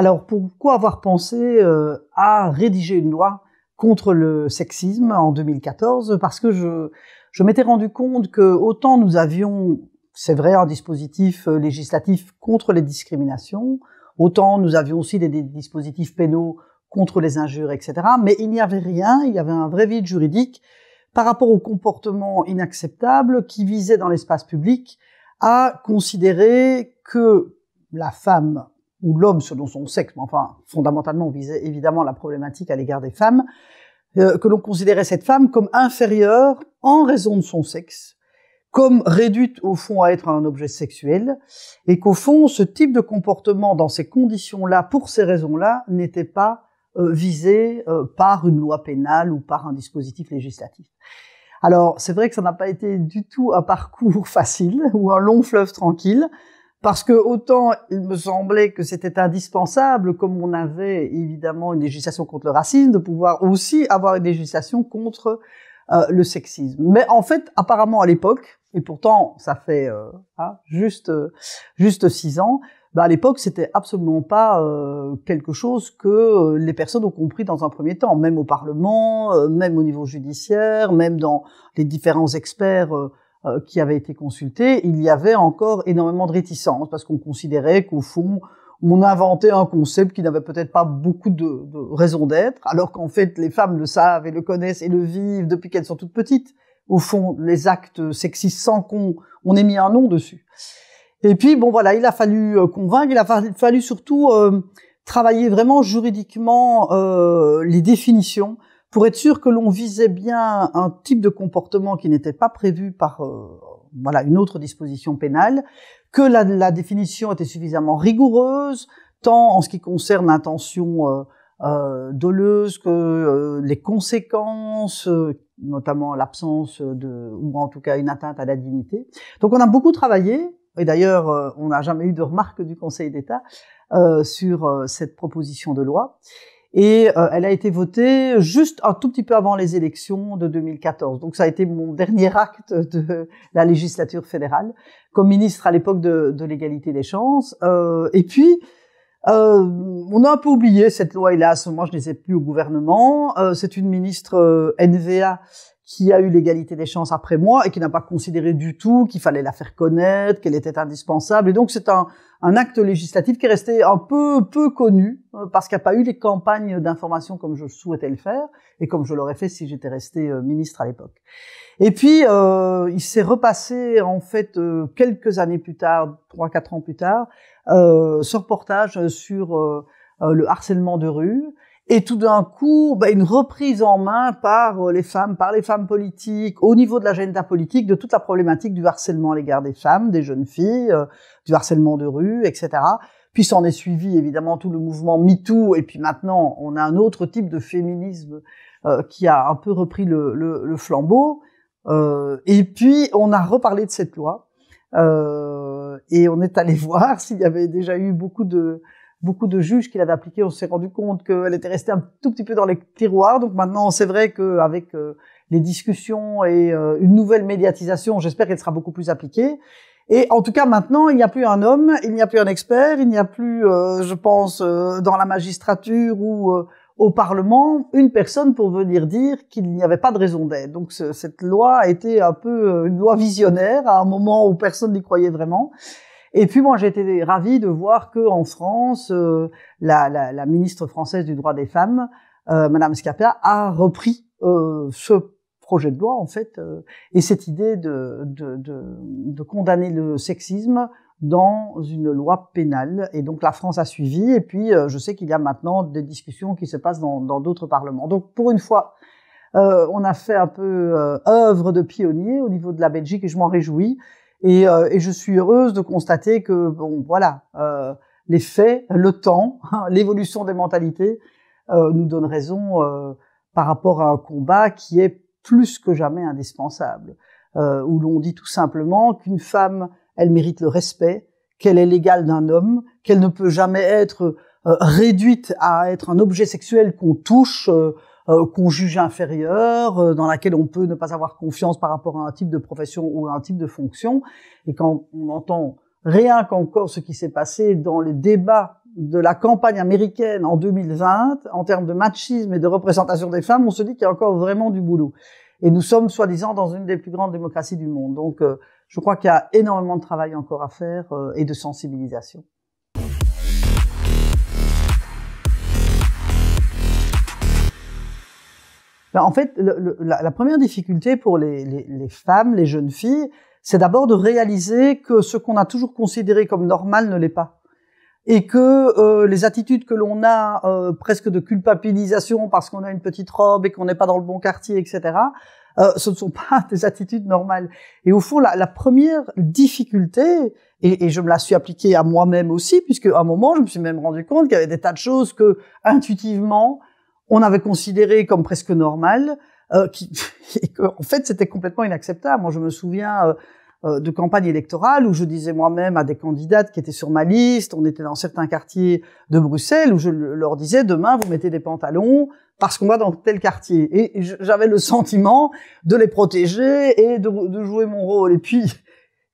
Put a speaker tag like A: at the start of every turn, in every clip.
A: Alors pourquoi avoir pensé euh, à rédiger une loi contre le sexisme en 2014 Parce que je, m'étais rendu compte que autant nous avions, c'est vrai, un dispositif euh, législatif contre les discriminations, autant nous avions aussi des, des dispositifs pénaux contre les injures, etc. Mais il n'y avait rien, il y avait un vrai vide juridique par rapport au comportement inacceptable qui visait dans l'espace public à considérer que la femme ou l'homme selon son sexe, mais enfin fondamentalement on visait évidemment la problématique à l'égard des femmes, euh, que l'on considérait cette femme comme inférieure en raison de son sexe, comme réduite au fond à être un objet sexuel, et qu'au fond ce type de comportement dans ces conditions-là, pour ces raisons-là, n'était pas euh, visé euh, par une loi pénale ou par un dispositif législatif. Alors c'est vrai que ça n'a pas été du tout un parcours facile ou un long fleuve tranquille parce que autant il me semblait que c'était indispensable, comme on avait évidemment une législation contre le racisme, de pouvoir aussi avoir une législation contre euh, le sexisme. Mais en fait, apparemment à l'époque, et pourtant ça fait euh, hein, juste euh, juste six ans, bah, à l'époque c'était absolument pas quelque chose que les personnes ont compris dans un premier temps, même au Parlement, même au niveau judiciaire, même dans les différents experts euh, qui avait été consulté, il y avait encore énormément de réticence, parce qu'on considérait qu'au fond, on inventait un concept qui n'avait peut-être pas beaucoup de, de raison d'être, alors qu'en fait, les femmes le savent et le connaissent et le vivent depuis qu'elles sont toutes petites. Au fond, les actes sexistes sans qu'on on ait mis un nom dessus. Et puis, bon, voilà, il a fallu euh, convaincre, il a fallu surtout euh, travailler vraiment juridiquement les définitions pour être sûr que l'on visait bien un type de comportement qui n'était pas prévu par euh, voilà une autre disposition pénale, que la, définition était suffisamment rigoureuse, tant en ce qui concerne l'intention euh, euh que euh, les conséquences, notamment l'absence de, ou en tout cas une atteinte à la dignité. Donc on a beaucoup travaillé, et d'ailleurs on n'a jamais eu de remarques du Conseil d'État sur cette proposition de loi. Et euh, elle a été votée juste un tout petit peu avant les élections de 2014. Donc ça a été mon dernier acte de la législature fédérale comme ministre à l'époque de, de l'égalité des chances. Euh, et puis, euh, on a un peu oublié cette loi, hélas, moi je ne les ai plus au gouvernement. Euh, c'est une ministre euh, NVA qui a eu l'égalité des chances après moi et qui n'a pas considéré du tout qu'il fallait la faire connaître, qu'elle était indispensable. Et donc c'est un, un acte législatif qui est resté un peu peu connu euh, parce qu'il n'y a pas eu les campagnes d'information comme je souhaitais le faire et comme je l'aurais fait si j'étais resté euh, ministre à l'époque. Et puis euh, il s'est repassé en fait quelques années plus tard, trois quatre ans plus tard, euh, ce reportage sur le harcèlement de rue et tout d'un coup, bah, une reprise en main par euh, les femmes, par les femmes politiques, au niveau de l'agenda politique, de toute la problématique du harcèlement à l'égard des femmes, des jeunes filles, euh, du harcèlement de rue, etc. Puis s'en est suivi évidemment tout le mouvement MeToo, et puis maintenant on a un autre type de féminisme euh, qui a un peu repris le, le, le flambeau. Euh, et puis on a reparlé de cette loi, et on est allé voir s'il y avait déjà eu beaucoup de beaucoup de juges qui l'avaient appliquée, on s'est rendu compte qu'elle était restée un tout petit peu dans les tiroirs. Donc maintenant, c'est vrai qu'avec euh, les discussions et euh, une nouvelle médiatisation, j'espère qu'elle sera beaucoup plus appliquée. Et en tout cas, maintenant, il n'y a plus un homme, il n'y a plus un expert, il n'y a plus, euh, je pense, dans la magistrature ou au Parlement, une personne pour venir dire qu'il n'y avait pas de raison d'être. Donc cette loi a été un peu une loi visionnaire à un moment où personne n'y croyait vraiment. Et puis moi, j'étais ravie de voir que en France, euh, la, la, la, ministre française du droit des femmes, euh, Madame Scapia, a repris euh, ce projet de loi en fait et cette idée de, de, de, de, condamner le sexisme dans une loi pénale. Et donc la France a suivi. Et puis je sais qu'il y a maintenant des discussions qui se passent dans d'autres parlements. Donc pour une fois, on a fait un peu œuvre de pionnier au niveau de la Belgique et je m'en réjouis. Euh, et, je suis heureuse de constater que, bon, voilà, euh, les faits, le temps, hein, l'évolution des mentalités euh, nous donnent raison par rapport à un combat qui est plus que jamais indispensable, où l'on dit tout simplement qu'une femme, elle mérite le respect, qu'elle est l'égale d'un homme, qu'elle ne peut jamais être réduite à être un objet sexuel qu'on touche qu'on euh, juge inférieure, euh, dans laquelle on peut ne pas avoir confiance par rapport à un type de profession ou à un type de fonction. Et quand on entend rien qu'encore ce qui s'est passé dans les débats de la campagne américaine en 2020 en termes de machisme et de représentation des femmes, on se dit qu'il y a encore vraiment du boulot. Et nous sommes soi-disant dans une des plus grandes démocraties du monde. Donc euh, je crois qu'il y a énormément de travail encore à faire et de sensibilisation. Ben, en fait, la, première difficulté pour les, femmes, les jeunes filles, c'est d'abord de réaliser que ce qu'on a toujours considéré comme normal ne l'est pas et que euh, les attitudes que l'on a euh, presque de culpabilisation parce qu'on a une petite robe et qu'on n'est pas dans le bon quartier, etc., euh, ce ne sont pas des attitudes normales. Et au fond, la, première difficulté, et, je me la suis appliquée à moi-même aussi, puisque à un moment, je me suis même rendu compte qu'il y avait des tas de choses que, intuitivement, on avait considéré comme presque normal, euh, qui, en fait, c'était complètement inacceptable. Moi, je me souviens euh, euh, de campagnes électorales où je disais moi-même à des candidates qui étaient sur ma liste, on était dans certains quartiers de Bruxelles, où je leur disais, demain, vous mettez des pantalons parce qu'on va dans tel quartier. Et, j'avais le sentiment de les protéger et de, jouer mon rôle. Et puis,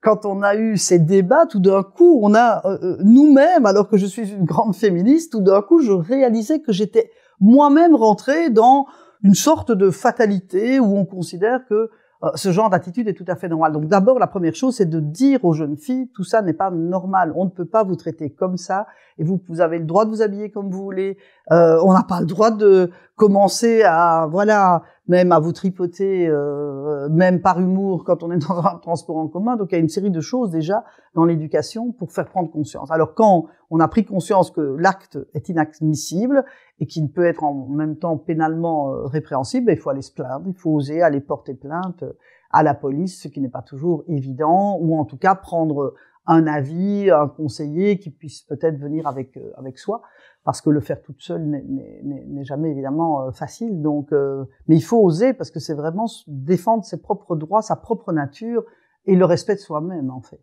A: quand on a eu ces débats, tout d'un coup, on a euh, nous-mêmes, alors que je suis une grande féministe, tout d'un coup, je réalisais que j'étais moi-même rentrer dans une sorte de fatalité où on considère que euh, ce genre d'attitude est tout à fait normal. Donc d'abord, la première chose, c'est de dire aux jeunes filles, tout ça n'est pas normal, on ne peut pas vous traiter comme ça, et vous, vous avez le droit de vous habiller comme vous voulez, euh, on n'a pas le droit de commencer à, voilà, même à vous tripoter, euh, même par humour quand on est dans un transport en commun. Donc il y a une série de choses déjà dans l'éducation pour faire prendre conscience. Alors quand on a pris conscience que l'acte est inadmissible et qu'il peut être en même temps pénalement euh, répréhensible, ben, il faut aller se plaindre, il faut oser aller porter plainte euh, à la police, ce qui n'est pas toujours évident, ou en tout cas prendre un avis, un conseiller qui puisse peut-être venir avec euh, avec soi, parce que le faire toute seule n'est jamais évidemment euh, facile. Donc, euh, mais il faut oser parce que c'est vraiment défendre ses propres droits, sa propre nature et le respect de soi-même en fait.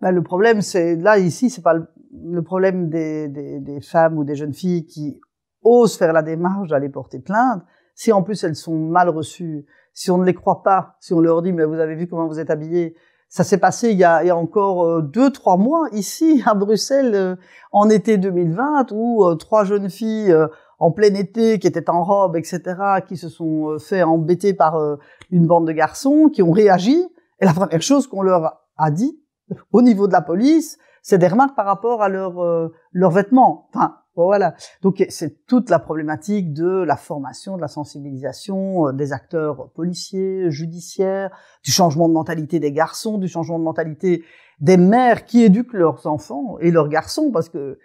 A: Ben, le problème, c'est là ici, c'est pas le, problème des, des, des, femmes ou des jeunes filles qui osent faire la démarche d'aller porter plainte, si en plus elles sont mal reçues, si on ne les croit pas, si on leur dit mais vous avez vu comment vous êtes habillées ?» ça s'est passé il y, a, encore euh, deux trois mois ici à Bruxelles euh, en été 2020 où euh, trois jeunes filles en plein été qui étaient en robe etc qui se sont fait embêter par une bande de garçons qui ont réagi et la première chose qu'on leur a dit au niveau de la police c'est des remarques par rapport à leurs vêtements. Voilà. Donc c'est toute la problématique de la formation, de la sensibilisation euh, des acteurs policiers, judiciaires, du changement de mentalité des garçons, du changement de mentalité des mères qui éduquent leurs enfants et leurs garçons parce que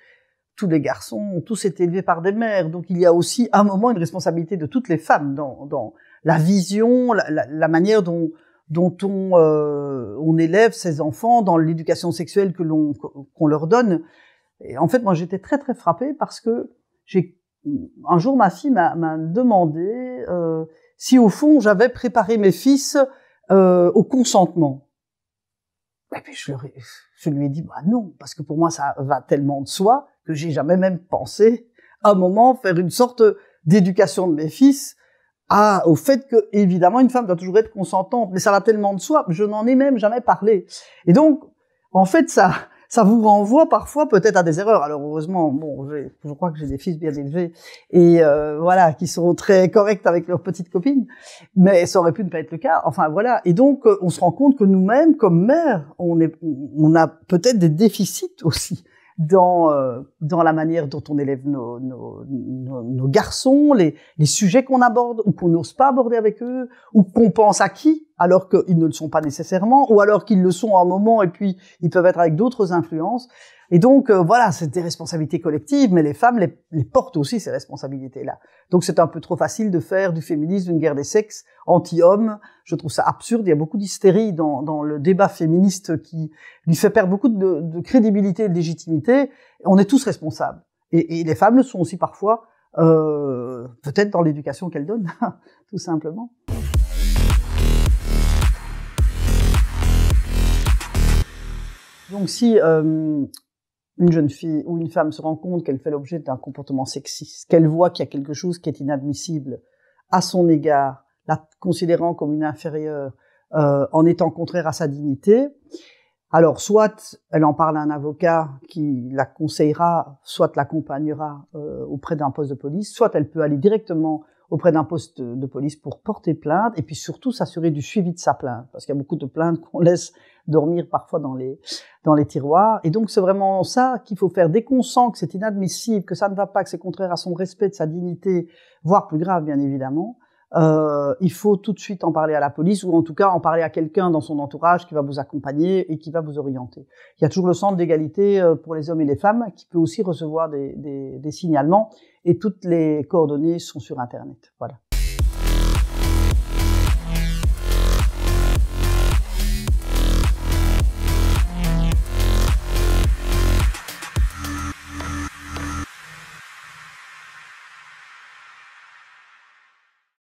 A: tous les garçons ont tous été élevés par des mères. Donc il y a aussi à un moment une responsabilité de toutes les femmes dans, la vision, la, manière dont euh, on, élève ses enfants dans l'éducation sexuelle que l'on qu'on leur donne. Et en fait, moi, j'étais très très frappée parce que j'ai un jour ma fille m'a demandé euh, si au fond j'avais préparé mes fils euh, au consentement. Et puis je, lui ai dit bah non parce que pour moi ça va tellement de soi que j'ai jamais même pensé à un moment faire une sorte d'éducation de mes fils à au fait que évidemment une femme doit toujours être consentante, mais ça va tellement de soi, je n'en ai même jamais parlé. Et donc, en fait, ça, ça vous renvoie parfois peut-être à des erreurs. Alors heureusement, bon, je crois que j'ai des fils bien élevés et euh, voilà, qui sont très corrects avec leurs petites copines, mais ça aurait pu ne pas être le cas. Enfin voilà, et donc euh, on se rend compte que nous-mêmes, comme mères, on a peut-être des déficits aussi. Euh, dans la manière dont on élève nos garçons, les, les sujets qu'on aborde ou qu'on n'ose pas aborder avec eux, ou qu'on pense à qui alors qu'ils ne le sont pas nécessairement, ou alors qu'ils le sont à un moment et puis ils peuvent être avec d'autres influences. Et donc, euh, voilà, c'est des responsabilités collectives, mais les femmes les, portent aussi, ces responsabilités-là. Donc, c'est un peu trop facile de faire du féminisme une guerre des sexes anti hommes Je trouve ça absurde. Il y a beaucoup d'hystérie dans, le débat féministe qui lui fait perdre beaucoup de, crédibilité et de légitimité. On est tous responsables. Et, et les femmes le sont aussi parfois, euh, peut-être dans l'éducation qu'elles donnent, tout simplement. Donc si euh, une jeune fille ou une femme se rend compte qu'elle fait l'objet d'un comportement sexiste, qu'elle voit qu'il y a quelque chose qui est inadmissible à son égard, la considérant comme une inférieure, euh, en étant contraire à sa dignité, alors soit elle en parle à un avocat qui la conseillera, soit l'accompagnera euh, auprès d'un poste de police, soit elle peut aller directement auprès d'un poste de police pour porter plainte et puis surtout s'assurer du suivi de sa plainte, parce qu'il y a beaucoup de plaintes qu'on laisse dormir parfois dans les, dans les tiroirs. Et donc c'est vraiment ça qu'il faut faire. Dès qu'on sent que c'est inadmissible, que ça ne va pas, que c'est contraire à son respect, de sa dignité, voire plus grave bien évidemment, euh, il faut tout de suite en parler à la police ou en tout cas en parler à quelqu'un dans son entourage qui va vous accompagner et qui va vous orienter. Il y a toujours le centre d'égalité euh, pour les hommes et les femmes qui peut aussi recevoir des, des, des signalements et toutes les coordonnées sont sur Internet. Voilà.